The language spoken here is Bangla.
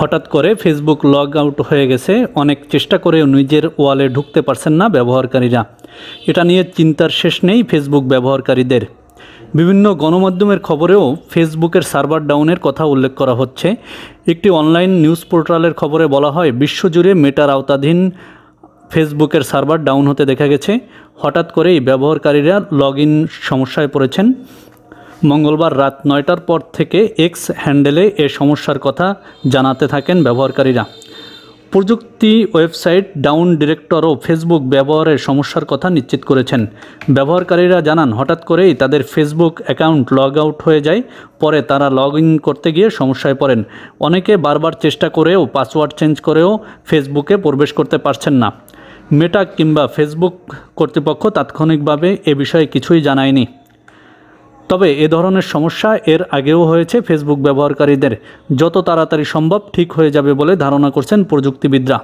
হঠাৎ করে ফেসবুক লগ আউট হয়ে গেছে অনেক চেষ্টা করেও নিজের ওয়ালে ঢুকতে পারছেন না ব্যবহারকারীরা এটা নিয়ে চিন্তার শেষ নেই ফেসবুক ব্যবহারকারীদের বিভিন্ন গণমাধ্যমের খবরেও ফেসবুকের সার্ভার ডাউনের কথা উল্লেখ করা হচ্ছে একটি অনলাইন নিউজ পোর্টালের খবরে বলা হয় বিশ্বজুড়ে মেটার আওতাধীন ফেসবুকের সার্ভার ডাউন হতে দেখা গেছে হঠাৎ করেই ব্যবহারকারীরা লগ সমস্যায় পড়েছেন মঙ্গলবার রাত নয়টার পর থেকে এক্স হ্যান্ডেলে এ সমস্যার কথা জানাতে থাকেন ব্যবহারকারীরা প্রযুক্তি ওয়েবসাইট ডাউন ডিরেক্টর ও ফেসবুক ব্যবহারের সমস্যার কথা নিশ্চিত করেছেন ব্যবহারকারীরা জানান হঠাৎ করেই তাদের ফেসবুক অ্যাকাউন্ট লগ আউট হয়ে যায় পরে তারা লগ ইন করতে গিয়ে সমস্যায় পড়েন অনেকে বারবার চেষ্টা করেও পাসওয়ার্ড চেঞ্জ করেও ফেসবুকে প্রবেশ করতে পারছেন না মেটা কিংবা ফেসবুক কর্তৃপক্ষ তাৎক্ষণিকভাবে এ বিষয়ে কিছুই জানায়নি তবে এ ধরনের সমস্যা এর আগেও হয়েছে ফেসবুক ব্যবহারকারীদের যত তাড়াতাড়ি সম্ভব ঠিক হয়ে যাবে বলে ধারণা করছেন প্রযুক্তিবিদরা